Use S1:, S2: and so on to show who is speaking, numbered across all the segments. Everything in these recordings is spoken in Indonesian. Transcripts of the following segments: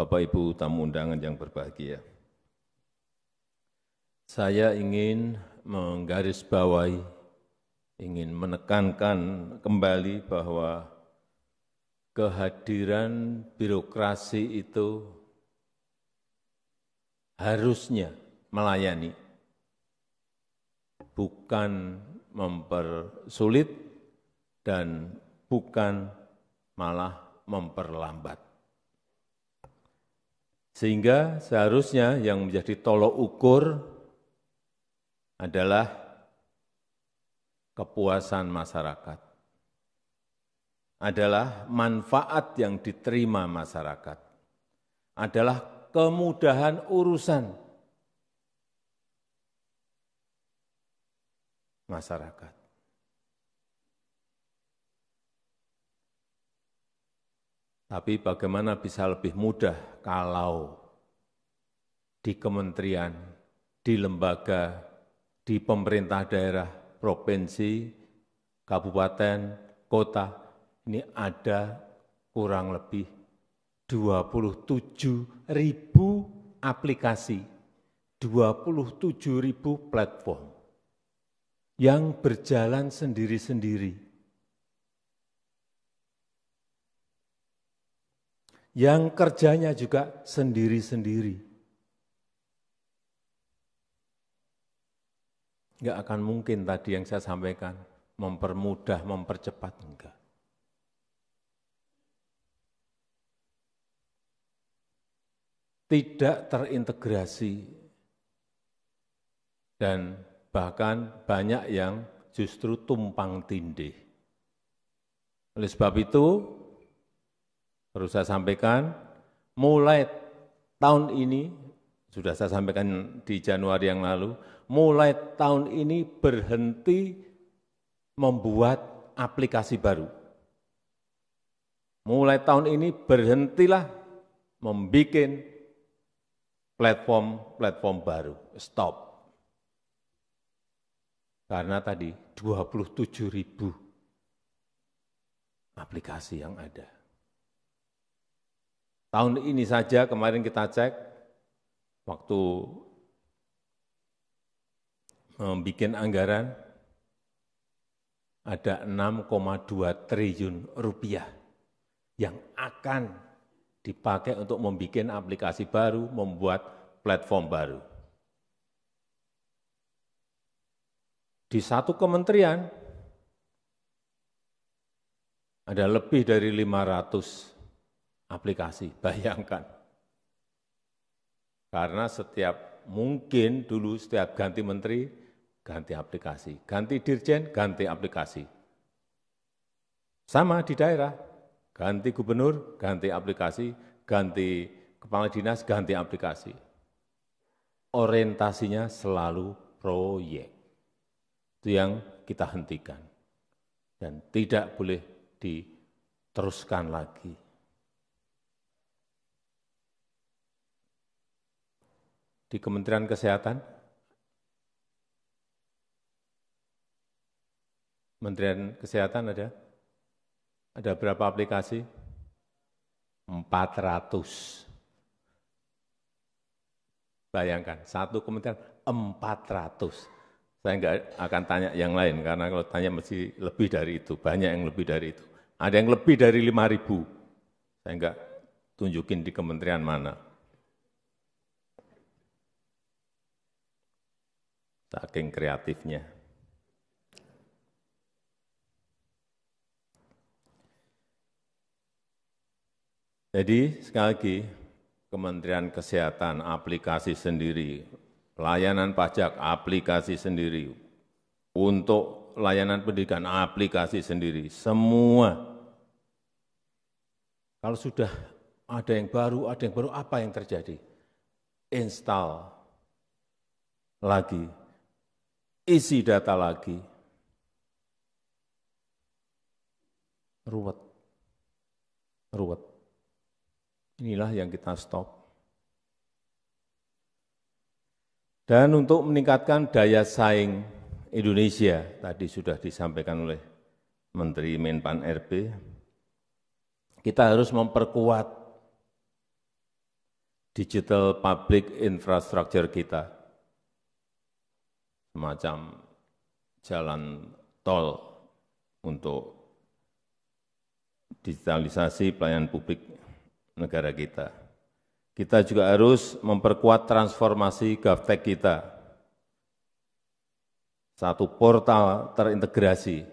S1: Bapak Ibu tamu undangan yang berbahagia. Saya ingin menggarisbawahi, ingin menekankan kembali bahwa kehadiran birokrasi itu harusnya melayani, bukan mempersulit dan bukan malah memperlambat. Sehingga seharusnya yang menjadi tolok ukur adalah kepuasan masyarakat, adalah manfaat yang diterima masyarakat, adalah kemudahan urusan masyarakat. Tapi bagaimana bisa lebih mudah kalau di kementerian, di lembaga, di pemerintah daerah, provinsi, kabupaten, kota, ini ada kurang lebih 27 ribu aplikasi, 27 ribu platform yang berjalan sendiri-sendiri yang kerjanya juga sendiri-sendiri. Enggak akan mungkin tadi yang saya sampaikan, mempermudah, mempercepat, enggak. Tidak terintegrasi dan bahkan banyak yang justru tumpang tindih. Oleh sebab itu, perlu saya sampaikan, mulai tahun ini, sudah saya sampaikan di Januari yang lalu, mulai tahun ini berhenti membuat aplikasi baru. Mulai tahun ini berhentilah membuat platform-platform baru. Stop. Karena tadi 27 ribu aplikasi yang ada. Tahun ini saja kemarin kita cek, waktu membuat eh, anggaran, ada 6,2 triliun rupiah yang akan dipakai untuk membuat aplikasi baru, membuat platform baru. Di satu kementerian ada lebih dari 500 aplikasi, bayangkan. Karena setiap mungkin dulu setiap ganti menteri, ganti aplikasi. Ganti dirjen, ganti aplikasi. Sama di daerah, ganti gubernur, ganti aplikasi, ganti kepala dinas, ganti aplikasi. Orientasinya selalu proyek. Itu yang kita hentikan. Dan tidak boleh diteruskan lagi. di Kementerian Kesehatan? Kementerian Kesehatan ada? Ada berapa aplikasi? 400. Bayangkan, satu kementerian 400. Saya enggak akan tanya yang lain, karena kalau tanya mesti lebih dari itu, banyak yang lebih dari itu. Ada yang lebih dari 5.000. Saya enggak tunjukin di kementerian mana. Saking kreatifnya. Jadi sekali lagi, Kementerian Kesehatan aplikasi sendiri, layanan pajak aplikasi sendiri, untuk layanan pendidikan aplikasi sendiri, semua. Kalau sudah ada yang baru, ada yang baru, apa yang terjadi? Install lagi isi data lagi. Ruwet. Ruwet. Inilah yang kita stop. Dan untuk meningkatkan daya saing Indonesia, tadi sudah disampaikan oleh Menteri Menpan RB, kita harus memperkuat digital public infrastructure kita semacam jalan tol untuk digitalisasi pelayanan publik negara kita. Kita juga harus memperkuat transformasi GovTech kita. Satu portal terintegrasi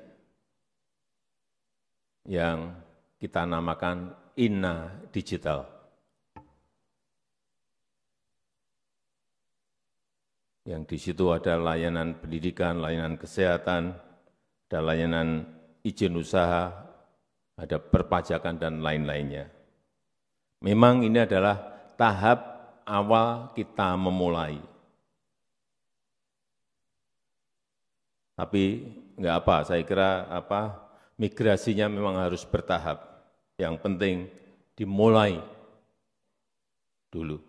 S1: yang kita namakan INA Digital. yang di situ ada layanan pendidikan, layanan kesehatan, ada layanan izin usaha, ada perpajakan, dan lain-lainnya. Memang ini adalah tahap awal kita memulai. Tapi enggak apa, saya kira apa migrasinya memang harus bertahap. Yang penting dimulai dulu.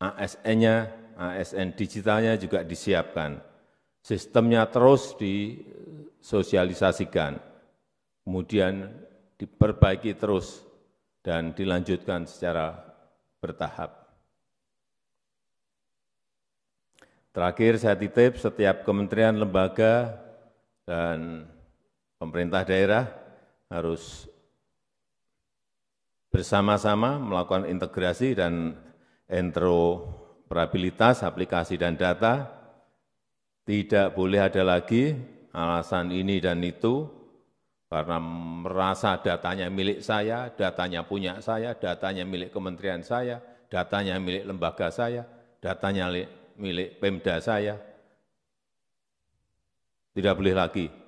S1: ASN-nya, ASN digitalnya juga disiapkan. Sistemnya terus disosialisasikan, kemudian diperbaiki terus dan dilanjutkan secara bertahap. Terakhir saya titip setiap kementerian, lembaga, dan pemerintah daerah harus bersama-sama melakukan integrasi dan interoperabilitas aplikasi dan data, tidak boleh ada lagi alasan ini dan itu, karena merasa datanya milik saya, datanya punya saya, datanya milik kementerian saya, datanya milik lembaga saya, datanya milik Pemda saya. Tidak boleh lagi